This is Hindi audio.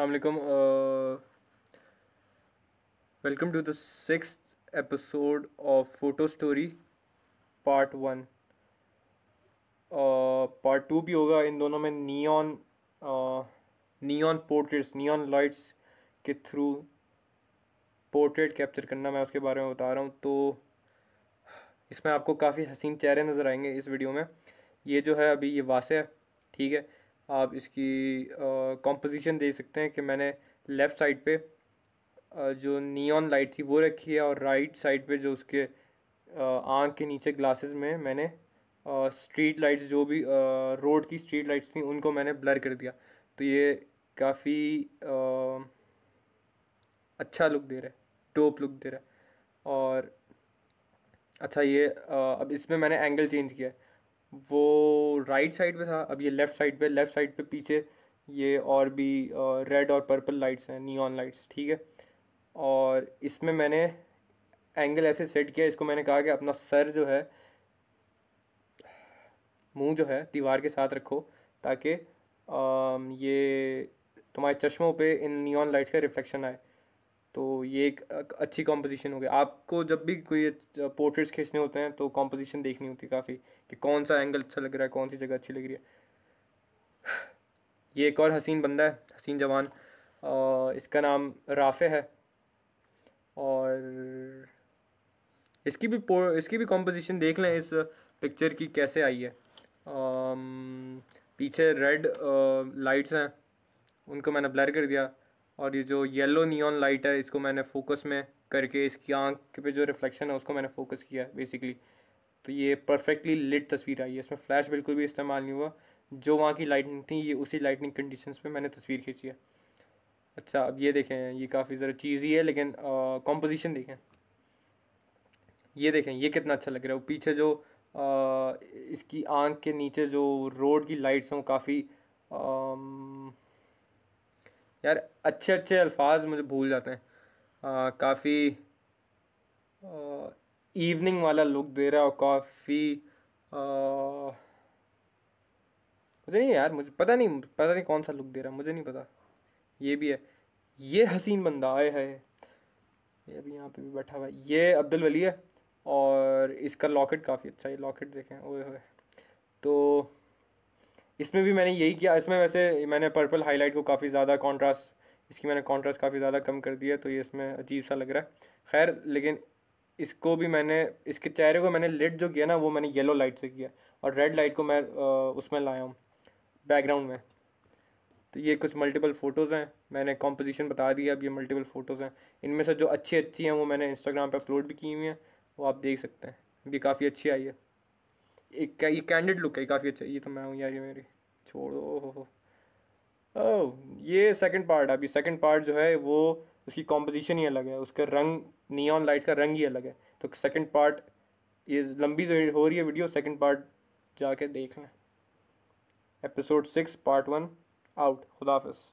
अलकुम welcome to to episode of photo story part one part two भी होगा इन दोनों में neon neon portraits neon lights के थ्रू पोर्ट्रेट कैप्चर करना मैं उसके बारे में बता रहा हूँ तो इसमें आपको काफ़ी हसीन चेहरे नज़र आएंगे इस वीडियो में ये जो है अभी ये वासे है ठीक है आप इसकी कंपोजिशन देख सकते हैं कि मैंने लेफ़्ट साइड पे आ, जो नियॉन लाइट थी वो रखी है और राइट साइड पे जो उसके आँख के नीचे ग्लासेस में मैंने स्ट्रीट लाइट्स जो भी रोड की स्ट्रीट लाइट्स थी उनको मैंने ब्लर कर दिया तो ये काफ़ी अच्छा लुक दे रहा है टोप लुक दे रहा है और अच्छा ये आ, अब इसमें मैंने एंगल चेंज किया है वो राइट साइड पे था अब ये लेफ़्ट साइड पे लेफ़्ट साइड पे पीछे ये और भी रेड और पर्पल लाइट्स हैं नी लाइट्स ठीक है और इसमें मैंने एंगल ऐसे सेट किया इसको मैंने कहा कि अपना सर जो है मुंह जो है दीवार के साथ रखो ताकि ये तुम्हारे चश्मों पे इन नियॉन लाइट्स का रिफ्लेक्शन आए तो ये एक अच्छी कॉम्पोजिशन हो गई आपको जब भी कोई पोर्ट्रेट्स खींचने होते हैं तो कॉम्पोजिशन देखनी होती है काफ़ी कि कौन सा एंगल अच्छा लग रहा है कौन सी जगह अच्छी लग रही है ये एक और हसीन बंदा है हसीन जवान आ, इसका नाम राफे है और इसकी भी इसकी भी कॉम्पोजिशन देख लें इस पिक्चर की कैसे आई है पीछे रेड लाइट्स हैं उनको मैंने ब्लर कर दिया और ये जो येलो नियॉन लाइट है इसको मैंने फोकस में करके इसकी आँख पे जो रिफ्लेक्शन है उसको मैंने फोकस किया है बेसिकली तो ये परफेक्टली लिट तस्वीर आई है इसमें फ्लैश बिल्कुल भी इस्तेमाल नहीं हुआ जो वहाँ की लाइटिंग थी ये उसी लाइटिंग कंडीशन पर मैंने तस्वीर खींची है अच्छा अब ये देखें ये काफ़ी ज़रा चीज़ी है लेकिन कॉम्पोजिशन देखें ये देखें ये कितना अच्छा लग रहा है वो पीछे जो आ, इसकी आंख के नीचे जो रोड की लाइट्स हैं वो काफ़ी यार अच्छे अच्छे अल्फाज मुझे भूल जाते हैं काफ़ी इवनिंग वाला लुक दे रहा है और काफ़ी मुझे नहीं यार मुझे पता नहीं पता नहीं कौन सा लुक दे रहा है मुझे नहीं पता ये भी है ये हसीन बंदा आए है ये अभी यहाँ पे भी बैठा हुआ है ये अब्दुल वली है और इसका लॉकेट काफ़ी अच्छा है लॉकेट देखें ओए हो तो इसमें भी मैंने यही किया इसमें वैसे मैंने पर्पल हाईलाइट को काफ़ी ज़्यादा कॉन्ट्रास्ट इसकी मैंने कॉन्ट्रास्ट काफ़ी ज़्यादा कम कर दिया तो ये इसमें अजीब सा लग रहा है खैर लेकिन इसको भी मैंने इसके चेहरे को मैंने लिट जो किया ना वो मैंने येलो लाइट से किया और रेड लाइट को मैं उसमें लाया हूँ बैकग्राउंड में तो ये कुछ मल्टीपल फ़ोटोज़ हैं मैंने कॉम्पोजिशन बता दिया अब ये मल्टीपल फ़ोटोज़ हैं इनमें से जो अच्छी अच्छी हैं वो मैंने इंस्टाग्राम पर अपलोड भी की हुई हैं वो आप देख सकते हैं ये काफ़ी अच्छी आई है एक ये कैंडिड लुक है काफ़ी अच्छा ये तो मैं हूँ यार ये मेरी छोड़ो हो ये सेकंड पार्ट अभी सेकंड पार्ट जो है वो उसकी कॉम्पोजिशन ही अलग है उसका रंग नियॉन लाइट का रंग ही अलग है तो सेकंड पार्ट ये लंबी जो हो रही है वीडियो सेकंड पार्ट जाके देख लें episode six part one out खुदाफिज़